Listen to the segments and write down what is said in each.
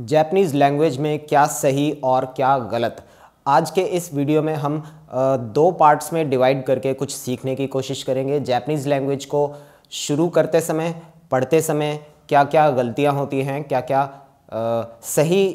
Japanese language में क्या सही और क्या गलत आज के इस वीडियो में हम दो पार्ट्स में डिवाइड करके कुछ सीखने की कोशिश करेंगे जैपनीज़ लैंग्वेज को शुरू करते समय पढ़ते समय क्या क्या गलतियाँ होती हैं क्या क्या आ, सही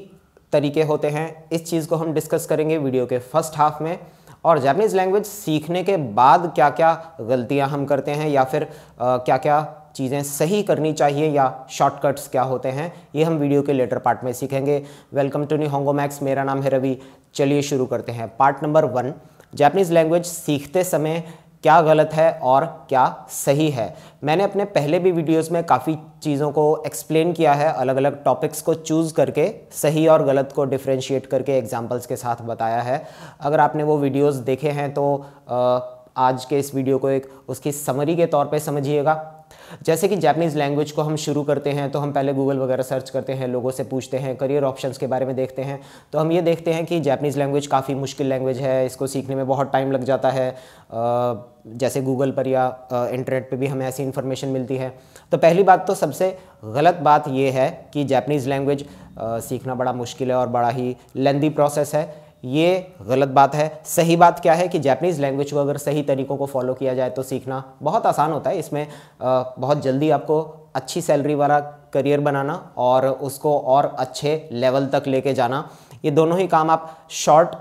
तरीके होते हैं इस चीज़ को हम डिस्कस करेंगे वीडियो के फर्स्ट हाफ में और जैपनीज़ लैंग्वेज सीखने के बाद क्या क्या गलतियाँ हम करते हैं या फिर आ, क्या क्या चीज़ें सही करनी चाहिए या शॉर्टकट्स क्या होते हैं ये हम वीडियो के लेटर पार्ट में सीखेंगे welcome to Nihongo Max मेरा नाम है रवि चलिए शुरू करते हैं part number one Japanese language सीखते समय क्या गलत है और क्या सही है मैंने अपने पहले भी वीडियोस में काफ़ी चीज़ों को एक्सप्लेन किया है अलग अलग टॉपिक्स को चूज़ करके सही और गलत को डिफ्रेंशिएट करके एग्जांपल्स के साथ बताया है अगर आपने वो वीडियोस देखे हैं तो आज के इस वीडियो को एक उसकी समरी के तौर पे समझिएगा जैसे कि जैपनीज़ लैंग्वेज को हम शुरू करते हैं तो हम पहले गूगल वगैरह सर्च करते हैं लोगों से पूछते हैं करियर ऑप्शंस के बारे में देखते हैं तो हम ये देखते हैं कि जैपनीज़ लैंग्वेज काफ़ी मुश्किल लैंग्वेज है इसको सीखने में बहुत टाइम लग जाता है जैसे गूगल पर या इंटरनेट पर भी हमें ऐसी इन्फॉर्मेशन मिलती है तो पहली बात तो सबसे गलत बात यह है कि जैपनीज़ लैंग्वेज सीखना बड़ा मुश्किल है और बड़ा ही लेंदी प्रोसेस है ये गलत बात है सही बात क्या है कि जैपनीज़ लैंग्वेज को अगर सही तरीक़ों को फॉलो किया जाए तो सीखना बहुत आसान होता है इसमें बहुत जल्दी आपको अच्छी सैलरी वाला करियर बनाना और उसको और अच्छे लेवल तक लेके जाना ये दोनों ही काम आप शॉर्ट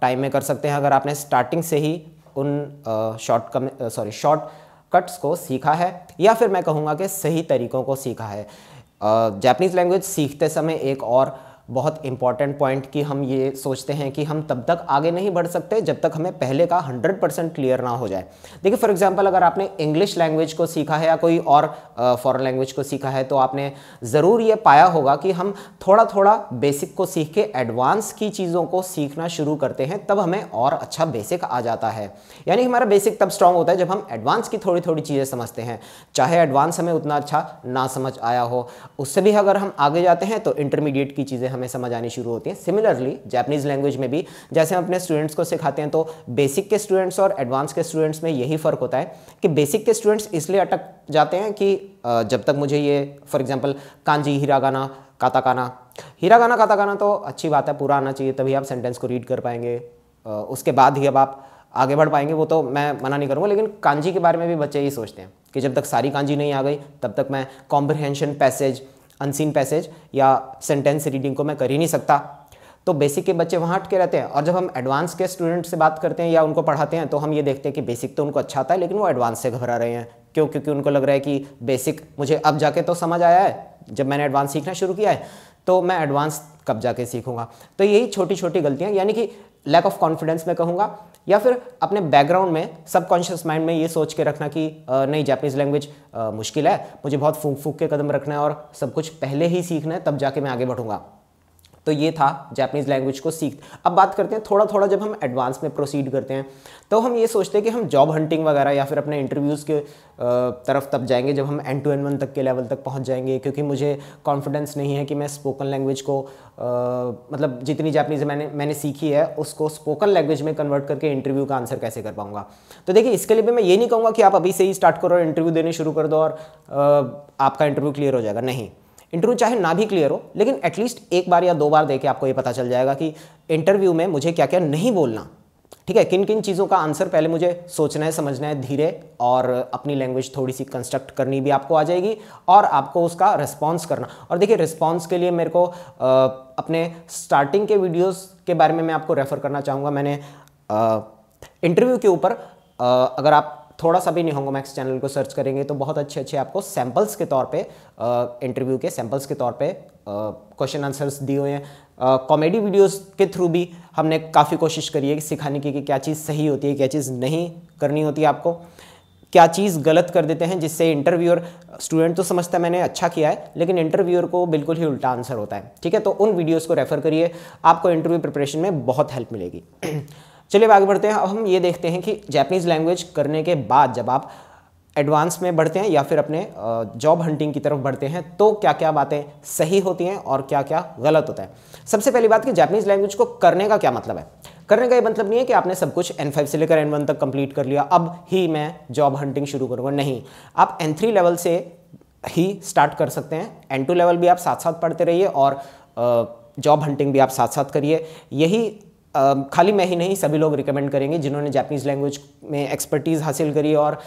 टाइम में कर सकते हैं अगर आपने स्टार्टिंग से ही उन short come sorry short cuts को सीखा है या फिर मैं कहूँगा कि सही तरीक़ों को सीखा है जैपनीज़ लैंग्वेज सीखते समय एक और बहुत इंपॉर्टेंट पॉइंट कि हम ये सोचते हैं कि हम तब तक आगे नहीं बढ़ सकते जब तक हमें पहले का 100 परसेंट क्लियर ना हो जाए देखिए फॉर एग्जांपल अगर आपने इंग्लिश लैंग्वेज को सीखा है या कोई और फॉरेन लैंग्वेज को सीखा है तो आपने ज़रूर ये पाया होगा कि हम थोड़ा थोड़ा बेसिक को सीख के एडवांस की चीज़ों को सीखना शुरू करते हैं तब हमें और अच्छा बेसिक आ जाता है यानी हमारा बेसिक तब स्ट्रांग होता है जब हम एडवांस की थोड़ी थोड़ी चीज़ें समझते हैं चाहे एडवांस हमें उतना अच्छा ना समझ आया हो उससे भी अगर हम आगे जाते हैं तो इंटरमीडिएट की चीज़ें हमें समझ आनी शुरू होती है सिमिलरली जैपनीज़ लैंग्वेज में भी जैसे हम अपने स्टूडेंट्स को सिखाते हैं तो बेसिक के स्टूडेंट्स और एडवांस के स्टूडेंट्स में यही फ़र्क होता है कि बेसिक के स्टूडेंट्स इसलिए अटक जाते हैं कि जब तक मुझे ये for example kanji hiragana katakana hiragana katakana तो अच्छी बात है पूरा आना चाहिए तभी आप सेंटेंस को रीड कर पाएंगे उसके बाद ही अब आप आगे बढ़ पाएंगे वो तो मैं मना नहीं करूँगा लेकिन कांजी के बारे में भी बच्चे ही सोचते हैं कि जब तक सारी कांजी नहीं आ गई तब तक मैं कॉम्प्रिहेंशन पैसेज अनसीन पैसेज या सेंटेंस रीडिंग को मैं कर ही नहीं सकता तो बेसिक के बच्चे वहाँ अटके रहते हैं और जब हम एडवांस के स्टूडेंट से बात करते हैं या उनको पढ़ाते हैं तो हम ये देखते हैं कि बेसिक तो उनको अच्छा आता है लेकिन वो एडवांस से घबरा रहे हैं क्यों क्योंकि उनको लग रहा है कि बेसिक मुझे अब जाके तो समझ आया है जब मैंने एडवांस सीखना शुरू किया है तो मैं एडवांस कब जाके सीखूंगा तो यही छोटी छोटी गलतियाँ यानी कि लैक ऑफ कॉन्फिडेंस मैं कहूँगा या फिर अपने बैकग्राउंड में सबकॉन्शियस माइंड में ये सोच के रखना कि नहीं जापानीज़ लैंग्वेज मुश्किल है मुझे बहुत फूंक फूक के कदम रखना है और सब कुछ पहले ही सीखना है तब जाके मैं आगे बढ़ूंगा तो ये था जापानीज़ लैंग्वेज को सीख अब बात करते हैं थोड़ा थोड़ा जब हम एडवांस में प्रोसीड करते हैं तो हम ये सोचते हैं कि हम जॉब हंटिंग वगैरह या फिर अपने इंटरव्यूज़ के तरफ तब जाएंगे जब हम एन टू एन वन तक के लेवल तक पहुंच जाएंगे क्योंकि मुझे कॉन्फिडेंस नहीं है कि मैं स्पोकन लैंग्वेज को आ, मतलब जितनी जापनीज़ मैंने मैंने सीखी है उसको स्पोकन लैंग्वेज में कन्वर्ट करके इंटरव्यू का आंसर कैसे कर पाऊंगा तो देखिए इसके लिए भी मैं ये नहीं कहूँगा कि आप अभी से ही स्टार्ट करो और इंटरव्यू देने शुरू कर दो और आ, आपका इंटरव्यू क्लियर हो जाएगा नहीं इंटरव्यू चाहे ना भी क्लियर हो लेकिन एटलीस्ट एक बार या दो बार देके आपको ये पता चल जाएगा कि इंटरव्यू में मुझे क्या क्या नहीं बोलना ठीक है किन किन चीज़ों का आंसर पहले मुझे सोचना है समझना है धीरे और अपनी लैंग्वेज थोड़ी सी कंस्ट्रक्ट करनी भी आपको आ जाएगी और आपको उसका रिस्पॉन्स करना और देखिए रिस्पॉन्स के लिए मेरे को आ, अपने स्टार्टिंग के वीडियोस के बारे में मैं आपको रेफ़र करना चाहूँगा मैंने इंटरव्यू के ऊपर अगर आप थोड़ा सा भी निहोंगो मैक्स चैनल को सर्च करेंगे तो बहुत अच्छे अच्छे आपको सैम्पल्स के तौर पे इंटरव्यू के सैम्पल्स के तौर पे क्वेश्चन आंसर्स दिए हुए हैं कॉमेडी वीडियोस के थ्रू भी हमने काफ़ी कोशिश करी है कि सिखाने की कि क्या चीज़ सही होती है क्या चीज़ नहीं करनी होती है आपको क्या चीज़ गलत कर देते हैं जिससे इंटरव्यूअर स्टूडेंट तो समझता है मैंने अच्छा किया है लेकिन इंटरव्यूअर को बिल्कुल ही उल्टा आंसर होता है ठीक है तो उन वीडियोज़ को रेफ़र करिए आपको इंटरव्यू प्रिपरेशन में बहुत हेल्प मिलेगी चलिए आगे बढ़ते हैं अब हम ये देखते हैं कि जैपनीज़ लैंग्वेज करने के बाद जब आप एडवांस में बढ़ते हैं या फिर अपने जॉब हंटिंग की तरफ बढ़ते हैं तो क्या क्या बातें सही होती हैं और क्या क्या गलत होता है सबसे पहली बात कि जैपनीज़ लैंग्वेज को करने का क्या मतलब है करने का ये मतलब नहीं है कि आपने सब कुछ N5 से लेकर N1 तक कंप्लीट कर लिया अब ही मैं जॉब हंटिंग शुरू करूँगा नहीं आप N3 लेवल से ही स्टार्ट कर सकते हैं N2 लेवल भी आप साथ साथ पढ़ते रहिए और जॉब हंटिंग भी आप साथ साथ करिए यही खाली मैं ही नहीं सभी लोग रिकमेंड करेंगे जिन्होंने जापनीज़ लैंग्वेज में एक्सपर्टीज़ हासिल करी और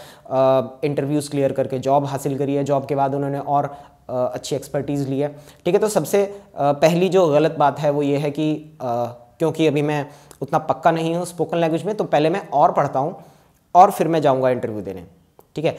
इंटरव्यूज़ क्लियर करके जॉब हासिल करी है जॉब के बाद उन्होंने और अच्छी एक्सपर्टीज़ ली है ठीक है तो सबसे पहली जो गलत बात है वो ये है कि क्योंकि अभी मैं उतना पक्का नहीं हूँ स्पोकन लैंग्वेज में तो पहले मैं और पढ़ता हूँ और फिर मैं जाऊँगा इंटरव्यू देने ठीक है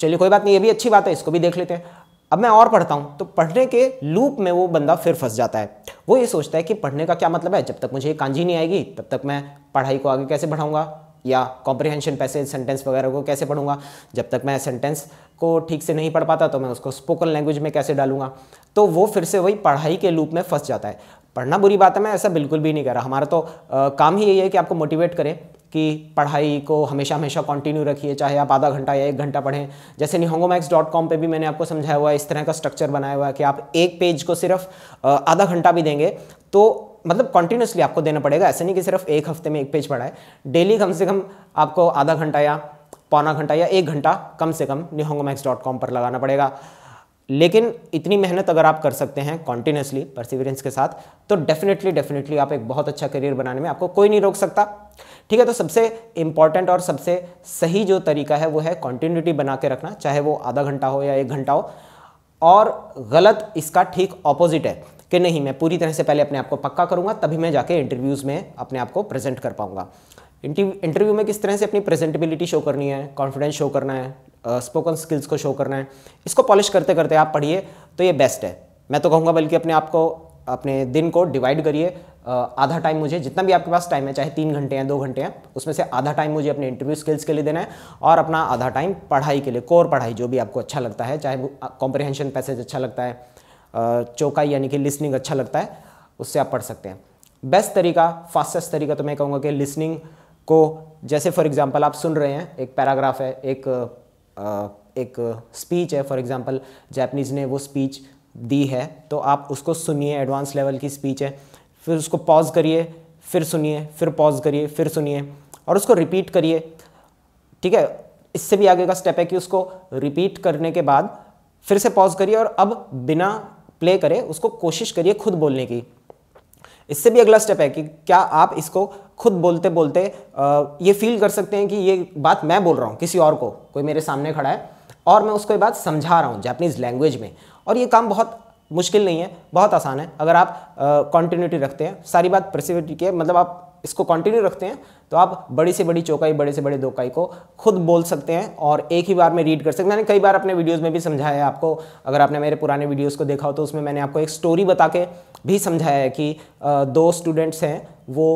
चलिए कोई बात नहीं ये भी अच्छी बात है इसको भी देख लेते हैं अब मैं और पढ़ता हूँ तो पढ़ने के लूप में वो बंदा फिर फंस जाता है वो ये सोचता है कि पढ़ने का क्या मतलब है जब तक मुझे कांजी नहीं आएगी तब तक मैं पढ़ाई को आगे कैसे बढ़ाऊँगा या कॉम्प्रिहेंशन पैसे सेंटेंस वगैरह को कैसे पढ़ूंगा जब तक मैं सेंटेंस को ठीक से नहीं पढ़ पाता तो मैं उसको स्पोकन लैंग्वेज में कैसे डालूंगा तो वो फिर से वही पढ़ाई के लूप में फंस जाता है पढ़ना बुरी बात है मैं ऐसा बिल्कुल भी नहीं कर रहा हमारा तो आ, काम ही यही है कि आपको मोटिवेट करें कि पढ़ाई को हमेशा हमेशा कंटिन्यू रखिए चाहे आप आधा घंटा या एक घंटा पढ़ें जैसे निहोंगोमैक्स डॉट कॉम पर भी मैंने आपको समझाया हुआ है इस तरह का स्ट्रक्चर बनाया हुआ है कि आप एक पेज को सिर्फ आधा घंटा भी देंगे तो मतलब कंटिन्यूसली आपको देना पड़ेगा ऐसे नहीं कि सिर्फ एक हफ्ते में एक पेज पढ़ाए डेली कम से कम आपको आधा घंटा या पौना घंटा या एक घंटा कम से कम निहोंगोमैक्स डॉट कॉम पर लगाना पड़ेगा लेकिन इतनी मेहनत अगर आप कर सकते हैं कॉन्टिन्यूसली परसिवियरेंस के साथ तो डेफिनेटली डेफिनेटली आप एक बहुत अच्छा करियर बनाने में आपको कोई नहीं रोक सकता ठीक है तो सबसे इंपॉर्टेंट और सबसे सही जो तरीका है वो है कॉन्टिन्यूटी बना के रखना चाहे वो आधा घंटा हो या एक घंटा हो और गलत इसका ठीक ऑपोजिट है कि नहीं मैं पूरी तरह से पहले अपने आप को पक्का करूंगा तभी मैं जाके इंटरव्यूज़ में अपने आप को प्रेजेंट कर पाऊंगा इंटरव्यू में किस तरह से अपनी प्रेजेंटेबिलिटी शो करनी है कॉन्फिडेंस शो करना है स्पोकन uh, स्किल्स को शो करना है इसको पॉलिश करते करते आप पढ़िए तो ये बेस्ट है मैं तो कहूँगा बल्कि अपने आप को अपने दिन को डिवाइड करिए आधा टाइम मुझे जितना भी आपके पास टाइम है चाहे तीन घंटे हैं दो घंटे हैं उसमें से आधा टाइम मुझे अपने इंटरव्यू स्किल्स के लिए देना है और अपना आधा टाइम पढ़ाई के लिए कोर पढ़ाई जो भी आपको अच्छा लगता है चाहे कॉम्प्रिहेंशन पैसेज अच्छा लगता है चौकाई यानी कि लिसनिंग अच्छा लगता है उससे आप पढ़ सकते हैं बेस्ट तरीका फास्टेस्ट तरीका तो मैं कहूँगा कि लिसनिंग को जैसे फॉर एग्जांपल आप सुन रहे हैं एक पैराग्राफ है एक एक स्पीच है फॉर एग्जांपल जैपनीज़ ने वो स्पीच दी है तो आप उसको सुनिए एडवांस लेवल की स्पीच है फिर उसको पॉज करिए फिर सुनिए फिर पॉज करिए फिर सुनिए और उसको रिपीट करिए ठीक है इससे भी आगे का स्टेप है कि उसको रिपीट करने के बाद फिर से पॉज करिए और अब बिना प्ले करे उसको कोशिश करिए खुद बोलने की इससे भी अगला स्टेप है कि क्या आप इसको खुद बोलते बोलते ये फील कर सकते हैं कि ये बात मैं बोल रहा हूँ किसी और को कोई मेरे सामने खड़ा है और मैं उसको ये बात समझा रहा हूँ जैपनीज़ लैंग्वेज में और ये काम बहुत मुश्किल नहीं है बहुत आसान है अगर आप कॉन्टीन्यूटी रखते हैं सारी बात प्रसिविटी की है मतलब आप इसको कंटिन्यू रखते हैं तो आप बड़ी से बड़ी चौकाई बड़े से बड़े दोकाई को खुद बोल सकते हैं और एक ही बार में रीड कर सकते हैं मैंने कई बार अपने वीडियोस में भी समझाया है आपको अगर आपने मेरे पुराने वीडियोस को देखा हो तो उसमें मैंने आपको एक स्टोरी बता के भी समझाया है कि दो स्टूडेंट्स हैं वो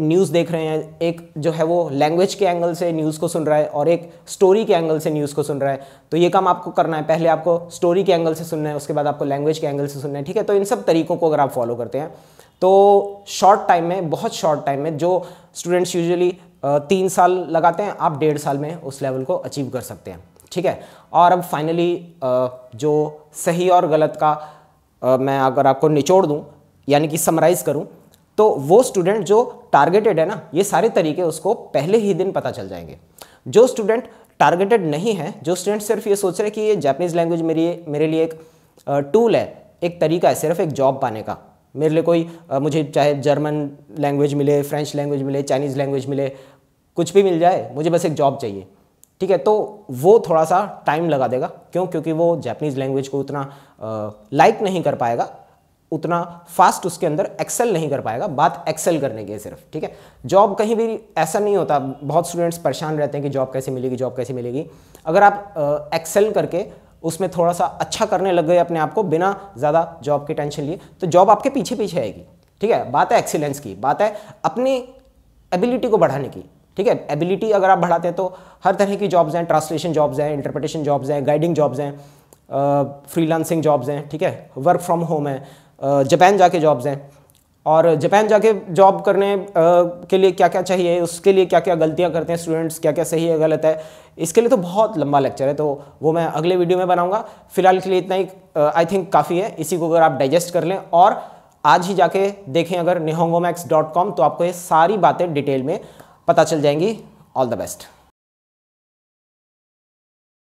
न्यूज़ देख रहे हैं एक जो है वो लैंग्वेज के एंगल से न्यूज़ को सुन रहा है और एक स्टोरी के एंगल से न्यूज़ को सुन रहा है तो ये काम आपको करना है पहले आपको स्टोरी के एंगल से सुनना है उसके बाद आपको लैंग्वेज के एंगल से सुनना है ठीक है तो इन सब तरीकों को अगर आप फॉलो करते हैं तो शॉर्ट टाइम में बहुत शॉर्ट टाइम में जो स्टूडेंट्स यूजली तीन साल लगाते हैं आप डेढ़ साल में उस लेवल को अचीव कर सकते हैं ठीक है और अब फाइनली जो सही और गलत का मैं अगर आपको निचोड़ दूँ यानी कि समराइज़ करूँ तो वो स्टूडेंट जो टारगेटेड है ना ये सारे तरीके उसको पहले ही दिन पता चल जाएंगे जो स्टूडेंट टारगेटेड नहीं है जो स्टूडेंट सिर्फ ये सोच रहे कि ये जैपनीज़ लैंग्वेज मेरी मेरे लिए एक टूल है एक तरीका है सिर्फ एक जॉब पाने का मेरे लिए कोई आ, मुझे चाहे जर्मन लैंग्वेज मिले फ्रेंच लैंग्वेज मिले चाइनीज़ लैंग्वेज मिले कुछ भी मिल जाए मुझे बस एक जॉब चाहिए ठीक है तो वो थोड़ा सा टाइम लगा देगा क्यों क्योंकि वो जैपनीज़ लैंग्वेज को उतना लाइक नहीं कर पाएगा उतना फास्ट उसके अंदर एक्सेल नहीं कर पाएगा बात एक्सेल करने की सिर्फ ठीक है जॉब कहीं भी ऐसा नहीं होता बहुत स्टूडेंट्स परेशान रहते हैं कि जॉब कैसे मिलेगी जॉब कैसे मिलेगी अगर आप एक्सेल करके उसमें थोड़ा सा अच्छा करने लग गए अपने आप को बिना ज़्यादा जॉब की टेंशन लिए तो जॉब आपके पीछे पीछे आएगी ठीक है बात है एक्सीलेंस की बात है अपनी एबिलिटी को बढ़ाने की ठीक है एबिलिटी अगर आप बढ़ाते हैं तो हर तरह की जॉब्स हैं ट्रांसलेशन जॉब्स हैं इंटरप्रिटेशन जॉब्स हैं गाइडिंग जॉब्स हैं फ्रीलांसिंग जॉब्स हैं ठीक है वर्क फ्रॉम होम है जापान जाके जॉब्स हैं और जापान जाके जॉब करने के लिए क्या क्या चाहिए उसके लिए क्या क्या गलतियाँ करते हैं स्टूडेंट्स क्या क्या सही है गलत है इसके लिए तो बहुत लंबा लेक्चर है तो वो मैं अगले वीडियो में बनाऊंगा फिलहाल के लिए इतना ही आई थिंक काफ़ी है इसी को अगर आप डाइजेस्ट कर लें और आज ही जाके देखें अगर निहोंगोमैक्स तो आपको ये सारी बातें डिटेल में पता चल जाएंगी ऑल द बेस्ट